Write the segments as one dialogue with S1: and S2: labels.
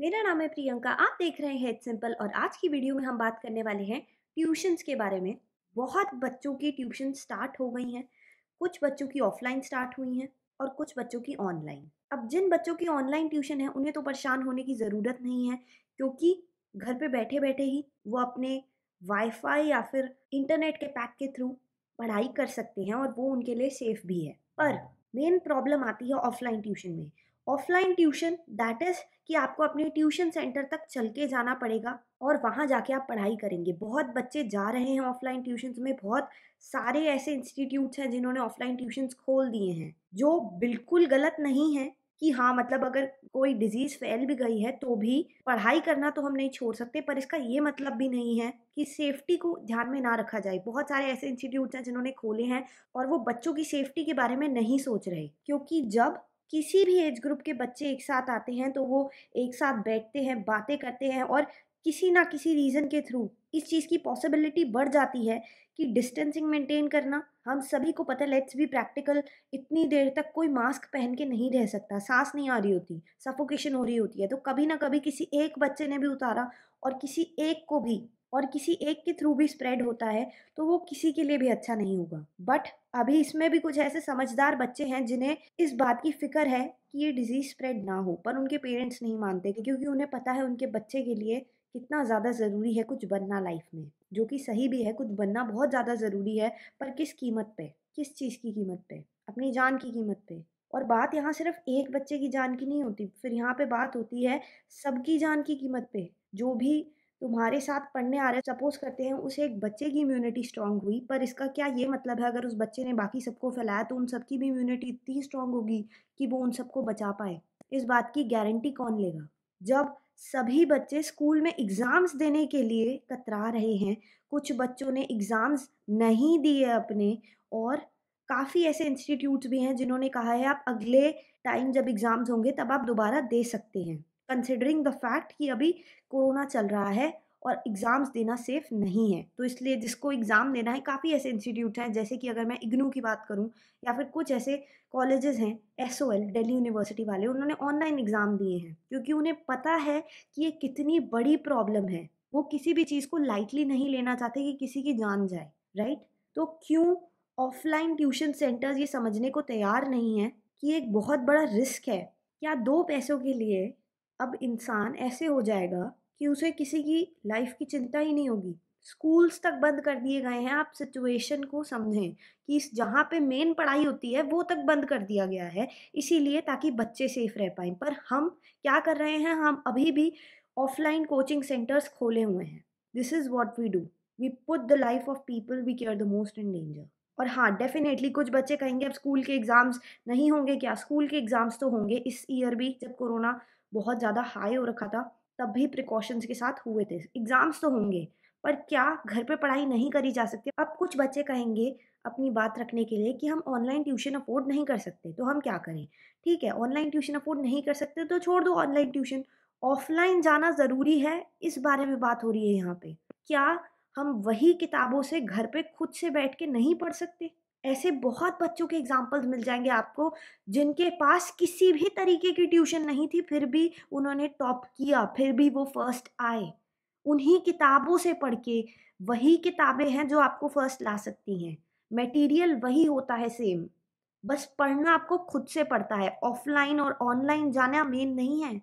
S1: मेरा नाम है प्रियंका आप देख रहे हैं सिंपल और आज की वीडियो में हम बात करने वाले हैं ट्यूशन्स के बारे में बहुत बच्चों की ट्यूशन स्टार्ट हो गई हैं कुछ बच्चों की ऑफलाइन स्टार्ट हुई हैं और कुछ बच्चों की ऑनलाइन अब जिन बच्चों की ऑनलाइन ट्यूशन है उन्हें तो परेशान होने की ज़रूरत नहीं है क्योंकि घर पर बैठे बैठे ही वो अपने वाईफाई या फिर इंटरनेट के पैक के थ्रू पढ़ाई कर सकते हैं और वो उनके लिए सेफ भी है पर मेन प्रॉब्लम आती है ऑफलाइन ट्यूशन में ऑफलाइन ट्यूशन दैट इज़ कि आपको अपने ट्यूशन सेंटर तक चल के जाना पड़ेगा और वहाँ जाके आप पढ़ाई करेंगे बहुत बच्चे जा रहे हैं ऑफलाइन ट्यूशन्स में बहुत सारे ऐसे इंस्टीट्यूट्स हैं जिन्होंने ऑफलाइन ट्यूशन्स खोल दिए हैं जो बिल्कुल गलत नहीं है कि हाँ मतलब अगर कोई डिजीज़ फैल भी गई है तो भी पढ़ाई करना तो हम नहीं छोड़ सकते पर इसका ये मतलब भी नहीं है कि सेफ्टी को ध्यान में ना रखा जाए बहुत सारे ऐसे इंस्टीट्यूट्स हैं जिन्होंने खोले हैं और वो बच्चों की सेफ्टी के बारे में नहीं सोच रहे क्योंकि जब किसी भी एज ग्रुप के बच्चे एक साथ आते हैं तो वो एक साथ बैठते हैं बातें करते हैं और किसी ना किसी रीज़न के थ्रू इस चीज़ की पॉसिबिलिटी बढ़ जाती है कि डिस्टेंसिंग मेंटेन करना हम सभी को पता लेट्स भी प्रैक्टिकल इतनी देर तक कोई मास्क पहन के नहीं रह सकता सांस नहीं आ रही होती सफोकेशन हो रही होती है तो कभी ना कभी किसी एक बच्चे ने भी उतारा और किसी एक को भी और किसी एक के थ्रू भी स्प्रेड होता है तो वो किसी के लिए भी अच्छा नहीं होगा बट अभी इसमें भी कुछ ऐसे समझदार बच्चे हैं जिन्हें इस बात की फिक्र है कि ये डिजीज़ स्प्रेड ना हो पर उनके पेरेंट्स नहीं मानते क्योंकि उन्हें पता है उनके बच्चे के लिए कितना ज़्यादा ज़रूरी है कुछ बनना लाइफ में जो कि सही भी है कुछ बनना बहुत ज़्यादा ज़रूरी है पर किस कीमत पे किस चीज़ की कीमत पे अपनी जान की कीमत पे और बात यहाँ सिर्फ एक बच्चे की जान की नहीं होती फिर यहाँ पे बात होती है सबकी जान की कीमत पे जो भी तुम्हारे साथ पढ़ने आ रहे सपोज करते हैं उसे एक बच्चे की इम्यूनिटी स्ट्रांग हुई पर इसका क्या ये मतलब है अगर उस बच्चे ने बाकी सबको फैलाया तो उन सबकी भी इम्यूनिटी इतनी स्ट्रांग होगी कि वो उन सबको बचा पाए इस बात की गारंटी कौन लेगा जब सभी बच्चे स्कूल में एग्ज़ाम्स देने के लिए कतरा रहे हैं कुछ बच्चों ने एग्ज़ाम्स नहीं दिए अपने और काफ़ी ऐसे इंस्टीट्यूट्स भी हैं जिन्होंने कहा है आप अगले टाइम जब एग्ज़ाम्स होंगे तब आप दोबारा दे सकते हैं कंसिडरिंग द फैक्ट कि अभी कोरोना चल रहा है और एग्ज़ाम्स देना सेफ़ नहीं है तो इसलिए जिसको एग्ज़ाम देना है काफ़ी ऐसे इंस्टीट्यूट हैं जैसे कि अगर मैं इग्नू की बात करूं या फिर कुछ ऐसे कॉलेजेस हैं S O L Delhi university वाले उन्होंने ऑनलाइन एग्ज़ाम दिए हैं क्योंकि उन्हें पता है कि ये कितनी बड़ी प्रॉब्लम है वो किसी भी चीज़ को लाइटली नहीं लेना चाहते कि किसी की जान जाए राइट तो क्यों ऑफलाइन ट्यूशन सेंटर्स ये समझने को तैयार नहीं है कि एक बहुत बड़ा रिस्क है क्या दो पैसों के लिए अब इंसान ऐसे हो जाएगा कि उसे किसी की लाइफ की चिंता ही नहीं होगी स्कूल्स तक बंद कर दिए गए हैं आप सिचुएशन को समझें कि इस जहाँ पे मेन पढ़ाई होती है वो तक बंद कर दिया गया है इसीलिए ताकि बच्चे सेफ रह पाए पर हम क्या कर रहे हैं हम अभी भी ऑफलाइन कोचिंग सेंटर्स खोले हुए हैं this is what we do we put the life of people we care the most in danger और हाँ डेफिनेटली कुछ बच्चे कहेंगे अब स्कूल के एग्ज़ाम्स नहीं होंगे क्या स्कूल के एग्ज़ाम्स तो होंगे इस ईयर भी जब कोरोना बहुत ज़्यादा हाई हो रखा था तब भी प्रिकॉशंस के साथ हुए थे एग्ज़ाम्स तो होंगे पर क्या घर पे पढ़ाई नहीं करी जा सकती अब कुछ बच्चे कहेंगे अपनी बात रखने के लिए कि हम ऑनलाइन ट्यूशन अफोर्ड नहीं कर सकते तो हम क्या करें ठीक है ऑनलाइन ट्यूशन अफोर्ड नहीं कर सकते तो छोड़ दो ऑनलाइन ट्यूशन ऑफलाइन जाना ज़रूरी है इस बारे में बात हो रही है यहाँ पे क्या हम वही किताबों से घर पे खुद से बैठ के नहीं पढ़ सकते ऐसे बहुत बच्चों के एग्जाम्पल्स मिल जाएंगे आपको जिनके पास किसी भी तरीके की ट्यूशन नहीं थी फिर भी उन्होंने टॉप किया फिर भी वो फर्स्ट आए उन्हीं किताबों से पढ़ के वही किताबें हैं जो आपको फर्स्ट ला सकती हैं मटेरियल वही होता है सेम बस पढ़ना आपको खुद से पड़ता है ऑफलाइन और ऑनलाइन जाना मेन नहीं है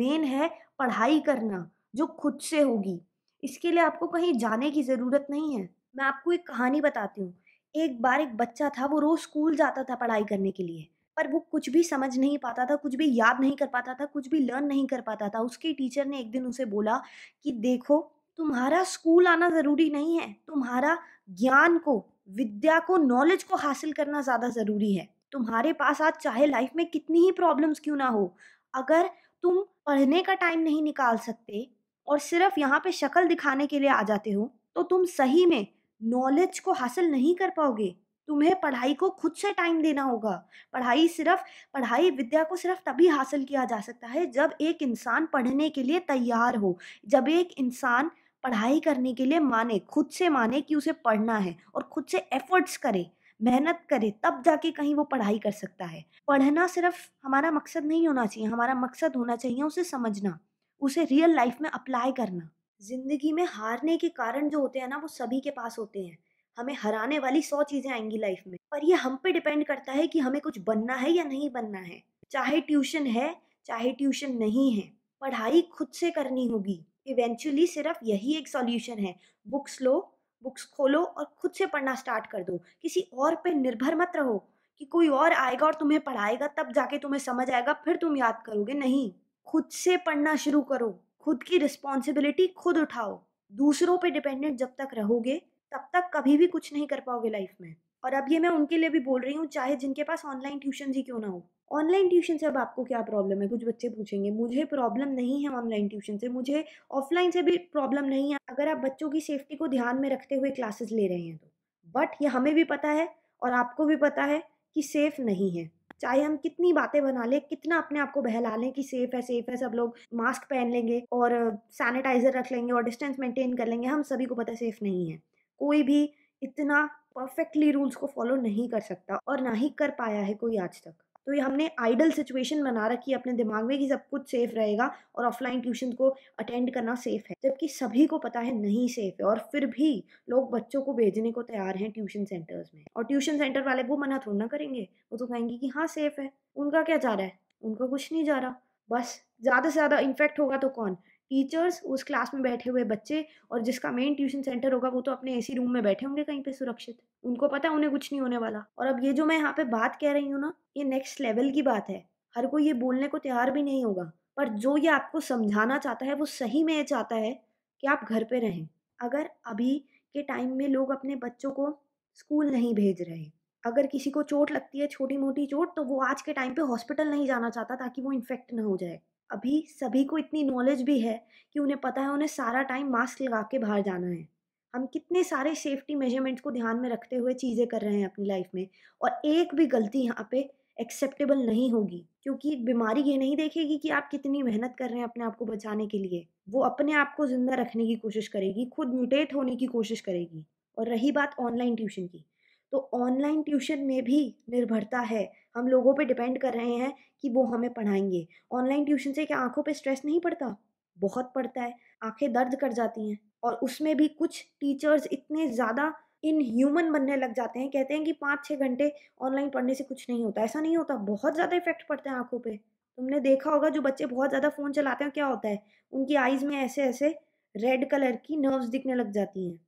S1: मेन है पढ़ाई करना जो खुद से होगी इसके लिए आपको कहीं जाने की ज़रूरत नहीं है मैं आपको एक कहानी बताती हूँ एक बार एक बच्चा था वो रोज स्कूल जाता था पढ़ाई करने के लिए पर वो कुछ भी समझ नहीं पाता था कुछ भी याद नहीं कर पाता था कुछ भी लर्न नहीं कर पाता था उसके टीचर ने एक दिन उसे बोला कि देखो तुम्हारा स्कूल आना ज़रूरी नहीं है तुम्हारा ज्ञान को विद्या को नॉलेज को हासिल करना ज़्यादा ज़रूरी है तुम्हारे पास आज चाहे लाइफ में कितनी ही प्रॉब्लम्स क्यों ना हो अगर तुम पढ़ने का टाइम नहीं निकाल सकते और सिर्फ यहाँ पे शक्ल दिखाने के लिए आ जाते हो तो तुम सही में नॉलेज को हासिल नहीं कर पाओगे तुम्हें पढ़ाई को खुद से टाइम देना होगा पढ़ाई सिर्फ पढ़ाई विद्या को सिर्फ तभी हासिल किया जा सकता है जब एक इंसान पढ़ने के लिए तैयार हो जब एक इंसान पढ़ाई करने के लिए माने खुद से माने कि उसे पढ़ना है और खुद से एफर्ट्स करे मेहनत करे तब जाके कहीं वो पढ़ाई कर सकता है पढ़ना सिर्फ हमारा मकसद नहीं होना चाहिए हमारा मकसद होना चाहिए उसे समझना उसे रियल लाइफ में अप्लाई करना ज़िंदगी में हारने के कारण जो होते हैं ना वो सभी के पास होते हैं हमें हराने वाली सौ चीज़ें आएंगी लाइफ में पर ये हम पे डिपेंड करता है कि हमें कुछ बनना है या नहीं बनना है चाहे ट्यूशन है चाहे ट्यूशन नहीं है पढ़ाई खुद से करनी होगी इवेंचुअली सिर्फ यही एक सॉल्यूशन है बुक्स लो बुक्स खोलो और खुद से पढ़ना स्टार्ट कर दो किसी और पे निर्भर मत रहो कि कोई और आएगा और तुम्हें पढ़ाएगा तब जाके तुम्हें समझ आएगा फिर तुम याद करोगे नहीं खुद से पढ़ना शुरू करो खुद की रिस्पॉन्सिबिलिटी खुद उठाओ दूसरों पे डिपेंडेंट जब तक रहोगे तब तक कभी भी कुछ नहीं कर पाओगे लाइफ में और अब ये मैं उनके लिए भी बोल रही हूँ चाहे जिनके पास ऑनलाइन ट्यूशन ही क्यों ना हो ऑनलाइन ट्यूशन से अब आपको क्या प्रॉब्लम है कुछ बच्चे पूछेंगे मुझे प्रॉब्लम नहीं है ऑनलाइन ट्यूशन से मुझे ऑफलाइन से भी प्रॉब्लम नहीं है अगर आप बच्चों की सेफ्टी को ध्यान में रखते हुए क्लासेस ले रहे हैं तो बट ये हमें भी पता है और आपको भी पता है कि सेफ नहीं है चाहे हम कितनी बातें बना लें कितना अपने आप को बहला लें कि सेफ है सेफ है सब लोग मास्क पहन लेंगे और सैनिटाइजर रख लेंगे और डिस्टेंस मेंटेन कर लेंगे हम सभी को पता सेफ नहीं है कोई भी इतना परफेक्टली रूल्स को फॉलो नहीं कर सकता और ना ही कर पाया है कोई आज तक तो ये हमने आइडल सिचुएशन बना रखी है अपने दिमाग में कि सब कुछ सेफ रहेगा और ऑफलाइन ट्यूशन को अटेंड करना सेफ है जबकि सभी को पता है नहीं सेफ है और फिर भी लोग बच्चों को भेजने को तैयार हैं ट्यूशन सेंटर्स में और ट्यूशन सेंटर वाले वो मना थोड़ा ना करेंगे वो तो कहेंगे कि हाँ सेफ है उनका क्या जा रहा है उनका कुछ नहीं जा रहा बस ज़्यादा से ज़्यादा इन्फेक्ट होगा तो कौन टीचर्स उस क्लास में बैठे हुए बच्चे और जिसका मेन ट्यूशन सेंटर होगा वो तो अपने एसी रूम में बैठे होंगे कहीं पे सुरक्षित उनको पता उन्हें कुछ नहीं होने वाला और अब ये जो मैं यहाँ पे बात कह रही हूँ ना ये नेक्स्ट लेवल की बात है हर कोई ये बोलने को तैयार भी नहीं होगा पर जो ये आपको समझाना चाहता है वो सही में ये चाहता है कि आप घर पे रहें अगर अभी के टाइम में लोग अपने बच्चों को स्कूल नहीं भेज रहे अगर किसी को चोट लगती है छोटी मोटी चोट तो वो आज के टाइम पे हॉस्पिटल नहीं जाना चाहता ताकि वो इन्फेक्ट ना हो जाए अभी सभी को इतनी नॉलेज भी है कि उन्हें पता है उन्हें सारा टाइम मास्क लगा के बाहर जाना है हम कितने सारे सेफ्टी मेजरमेंट्स को ध्यान में रखते हुए चीज़ें कर रहे हैं अपनी लाइफ में और एक भी गलती यहाँ पे एक्सेप्टेबल नहीं होगी क्योंकि बीमारी ये नहीं देखेगी कि आप कितनी मेहनत कर रहे हैं अपने आप को बचाने के लिए वो अपने आप को ज़िंदा रखने की कोशिश करेगी खुद म्यूटेट होने की कोशिश करेगी और रही बात ऑनलाइन ट्यूशन की तो ऑनलाइन ट्यूशन में भी निर्भरता है हम लोगों पे डिपेंड कर रहे हैं कि वो हमें पढ़ाएंगे ऑनलाइन ट्यूशन से क्या आंखों पे स्ट्रेस नहीं पड़ता बहुत पड़ता है आंखें दर्द कर जाती हैं और उसमें भी कुछ टीचर्स इतने ज़्यादा इन ह्यूमन बनने लग जाते हैं कहते हैं कि पाँच छः घंटे ऑनलाइन पढ़ने से कुछ नहीं होता ऐसा नहीं होता बहुत ज़्यादा इफेक्ट पड़ता है आंखों पे तुमने देखा होगा जो बच्चे बहुत ज़्यादा फ़ोन चलाते हैं क्या होता है उनकी आइज़ में ऐसे ऐसे रेड कलर की नर्व्स दिखने लग जाती हैं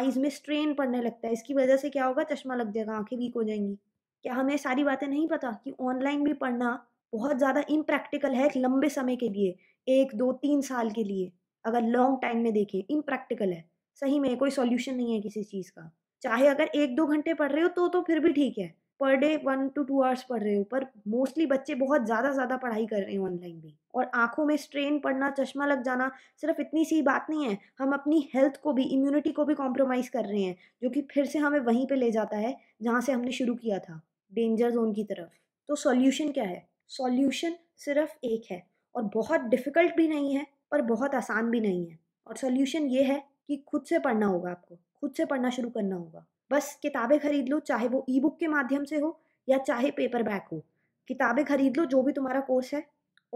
S1: आइज़ में स्ट्रेन पड़ने लगता है इसकी वजह से क्या होगा चश्मा लग जाएगा आँखें वीक हो जाएंगी क्या हमें सारी बातें नहीं पता कि ऑनलाइन भी पढ़ना बहुत ज़्यादा इम्प्रैक्टिकल है एक लंबे समय के लिए एक दो तीन साल के लिए अगर लॉन्ग टाइम में देखें इम्प्रैक्टिकल है सही में कोई सॉल्यूशन नहीं है किसी चीज़ का चाहे अगर एक दो घंटे पढ़ रहे हो तो तो फिर भी ठीक है per day one to two hours पढ़ रहे हो पर मोस्टली बच्चे बहुत ज़्यादा ज़्यादा पढ़ाई कर रहे हैं ऑनलाइन भी और आंखों में स्ट्रेन पड़ना चश्मा लग जाना सिर्फ इतनी सी बात नहीं है हम अपनी हेल्थ को भी इम्यूनिटी को भी कॉम्प्रोमाइज़ कर रहे हैं जो कि फिर से हमें वहीं पर ले जाता है जहाँ से हमने शुरू किया था डेंजर जोन की तरफ तो सॉल्यूशन क्या है सॉल्यूशन सिर्फ एक है और बहुत डिफ़िकल्ट भी नहीं है और बहुत आसान भी नहीं है और सॉल्यूशन ये है कि खुद से पढ़ना होगा आपको खुद से पढ़ना शुरू करना होगा बस किताबें खरीद लो चाहे वो ई बुक के माध्यम से हो या चाहे पेपर बैक हो किताबें खरीद लो जो भी तुम्हारा कोर्स है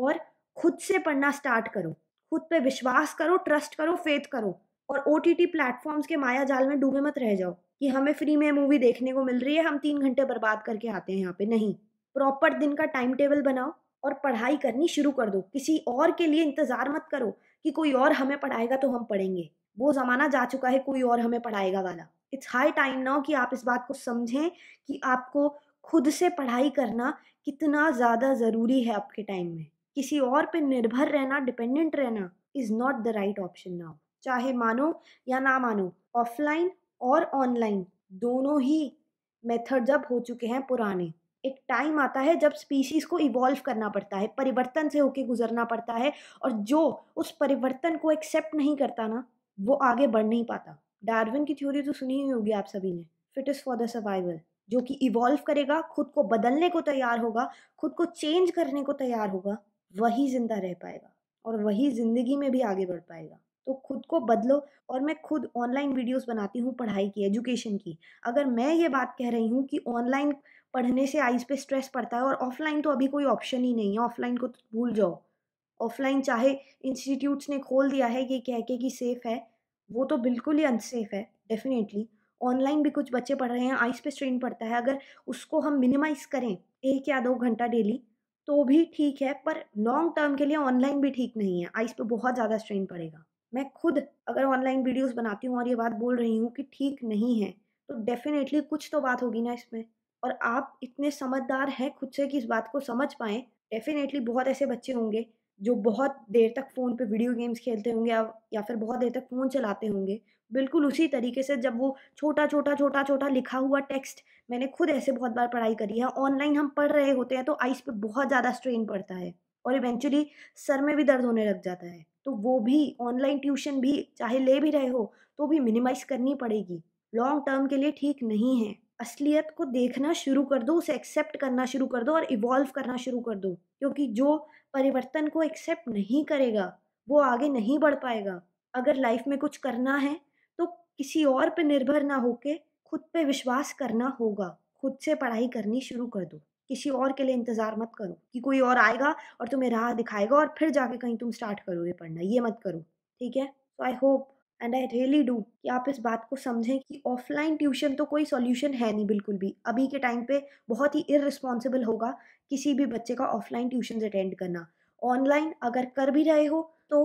S1: और खुद से पढ़ना स्टार्ट करो खुद पे विश्वास करो ट्रस्ट करो फेथ करो और ओ टी टी प्लेटफॉर्म्स के माया जाल में डूबे मत रह जाओ कि हमें फ्री में मूवी देखने को मिल रही है हम तीन घंटे बर्बाद करके आते हैं यहाँ पे नहीं प्रॉपर दिन का टाइम टेबल बनाओ और पढ़ाई करनी शुरू कर दो किसी और के लिए इंतज़ार मत करो कि कोई और हमें पढ़ाएगा तो हम पढ़ेंगे वो ज़माना जा चुका है कोई और हमें पढ़ाएगा वाला इट्स हाई टाइम नाउ कि आप इस बात को समझें कि आपको खुद से पढ़ाई करना कितना ज़्यादा ज़रूरी है आपके टाइम में किसी और पे निर्भर रहना डिपेंडेंट रहना is not the right option now चाहे मानो या ना मानो ऑफलाइन और ऑनलाइन दोनों ही मेथड अब हो चुके हैं पुराने एक टाइम आता है जब स्पीशीज़ को इवॉल्व करना पड़ता है परिवर्तन से होके गुजरना पड़ता है और जो उस परिवर्तन को एक्सेप्ट नहीं करता ना वो आगे बढ़ नहीं पाता डार्विन की थ्योरी तो सुनी ही होगी आप सभी ने fit is for the survival जो कि इवॉल्व करेगा खुद को बदलने को तैयार होगा खुद को चेंज करने को तैयार होगा वही ज़िंदा रह पाएगा और वही ज़िंदगी में भी आगे बढ़ पाएगा तो खुद को बदलो और मैं खुद ऑनलाइन वीडियोस बनाती हूँ पढ़ाई की एजुकेशन की अगर मैं ये बात कह रही हूँ कि ऑनलाइन पढ़ने से आइज़ पे स्ट्रेस पड़ता है और ऑफलाइन तो अभी कोई ऑप्शन ही नहीं है ऑफलाइन को तो भूल जाओ ऑफलाइन चाहे इंस्टीट्यूट्स ने खोल दिया है ये कह के कि सेफ़ है वो तो बिल्कुल ही अनसेफ़ है डेफिनेटली ऑनलाइन भी कुछ बच्चे पढ़ रहे हैं आइस पे स्ट्रेन पड़ता है अगर उसको हम मिनिमाइज़ करें एक या दो घंटा डेली तो भी ठीक है पर लॉन्ग टर्म के लिए ऑनलाइन भी ठीक नहीं है आइस पे बहुत ज़्यादा स्ट्रेन पड़ेगा मैं खुद अगर ऑनलाइन वीडियोस बनाती हूँ और ये बात बोल रही हूँ कि ठीक नहीं है तो डेफिनेटली कुछ तो बात होगी ना इसमें और आप इतने समझदार हैं खुद से कि इस बात को समझ पाएँ डेफिनेटली बहुत ऐसे बच्चे होंगे जो बहुत देर तक फ़ोन पे वीडियो गेम्स खेलते होंगे या, या फिर बहुत देर तक फ़ोन चलाते होंगे बिल्कुल उसी तरीके से जब वो छोटा छोटा छोटा छोटा लिखा हुआ टेक्स्ट मैंने खुद ऐसे बहुत बार पढ़ाई करी है ऑनलाइन हम पढ़ रहे होते हैं तो आइस पे बहुत ज़्यादा स्ट्रेन पड़ता है और इवेंचुअली सर में भी दर्द होने लग जाता है तो वो भी ऑनलाइन ट्यूशन भी चाहे ले भी रहे हो तो भी मिनिमाइज़ करनी पड़ेगी लॉन्ग टर्म के लिए ठीक नहीं है असलियत को देखना शुरू कर दो उसे एक्सेप्ट करना शुरू कर दो और इवॉल्व करना शुरू कर दो क्योंकि जो परिवर्तन को एक्सेप्ट नहीं करेगा वो आगे नहीं बढ़ पाएगा अगर लाइफ में कुछ करना है तो किसी और पर निर्भर ना होके खुद पे विश्वास करना होगा खुद से पढ़ाई करनी शुरू कर दो किसी और के लिए इंतज़ार मत करो कि कोई और आएगा और तुम्हें राह दिखाएगा और फिर जाके कहीं तुम स्टार्ट करोगे पढ़ना ये मत करो ठीक है so I hope and I really do कि आप इस बात को समझें कि ऑफलाइन ट्यूशन तो कोई सॉल्यूशन है नहीं बिल्कुल भी अभी के टाइम पे बहुत ही इरिस्पॉन्सिबल होगा किसी भी बच्चे का ऑफलाइन ट्यूशन अटेंड करना ऑनलाइन अगर कर भी रहे हो तो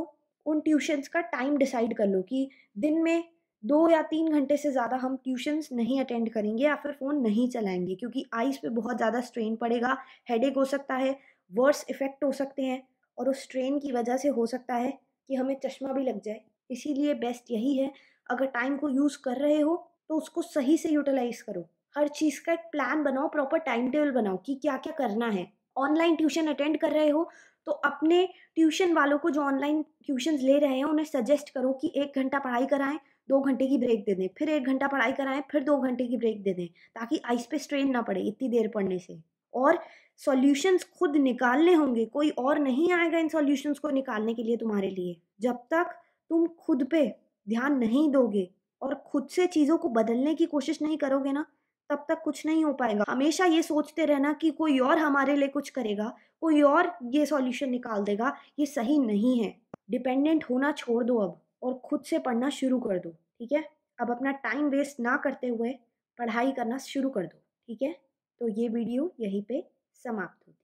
S1: उन ट्यूशन्स का टाइम डिसाइड कर लो कि दिन में दो या तीन घंटे से ज़्यादा हम ट्यूशन्स नहीं अटेंड करेंगे या फिर फ़ोन नहीं चलाएंगे क्योंकि आइज़ पे बहुत ज़्यादा स्ट्रेन पड़ेगा हेडेक हो सकता है वर्स इफ़ेक्ट हो सकते हैं और उस स्ट्रेन की वजह से हो सकता है कि हमें चश्मा भी लग जाए इसीलिए बेस्ट यही है अगर टाइम को यूज़ कर रहे हो तो उसको सही से यूटिलाइज़ करो हर चीज़ का एक प्लान बनाओ प्रॉपर टाइम टेबल बनाओ कि क्या क्या करना है ऑनलाइन ट्यूशन अटेंड कर रहे हो तो अपने ट्यूशन वालों को जो ऑनलाइन ट्यूशन ले रहे हैं उन्हें सजेस्ट करो कि एक घंटा पढ़ाई कराएं दो घंटे की ब्रेक दे दें फिर एक घंटा पढ़ाई कराएं फिर दो घंटे की ब्रेक दे दें ताकि आइस पे स्ट्रेन ना पड़े इतनी देर पढ़ने से और सॉल्यूशंस खुद निकालने होंगे कोई और नहीं आएगा इन सॉल्यूशंस को निकालने के लिए तुम्हारे लिए जब तक तुम खुद पे ध्यान नहीं दोगे और खुद से चीज़ों को बदलने की कोशिश नहीं करोगे ना तब तक कुछ नहीं हो पाएगा हमेशा ये सोचते रहना कि कोई और हमारे लिए कुछ करेगा कोई और ये सॉल्यूशन निकाल देगा ये सही नहीं है डिपेंडेंट होना छोड़ दो अब और खुद से पढ़ना शुरू कर दो ठीक है अब अपना टाइम वेस्ट ना करते हुए पढ़ाई करना शुरू कर दो ठीक है तो ये वीडियो यहीं पे समाप्त होगी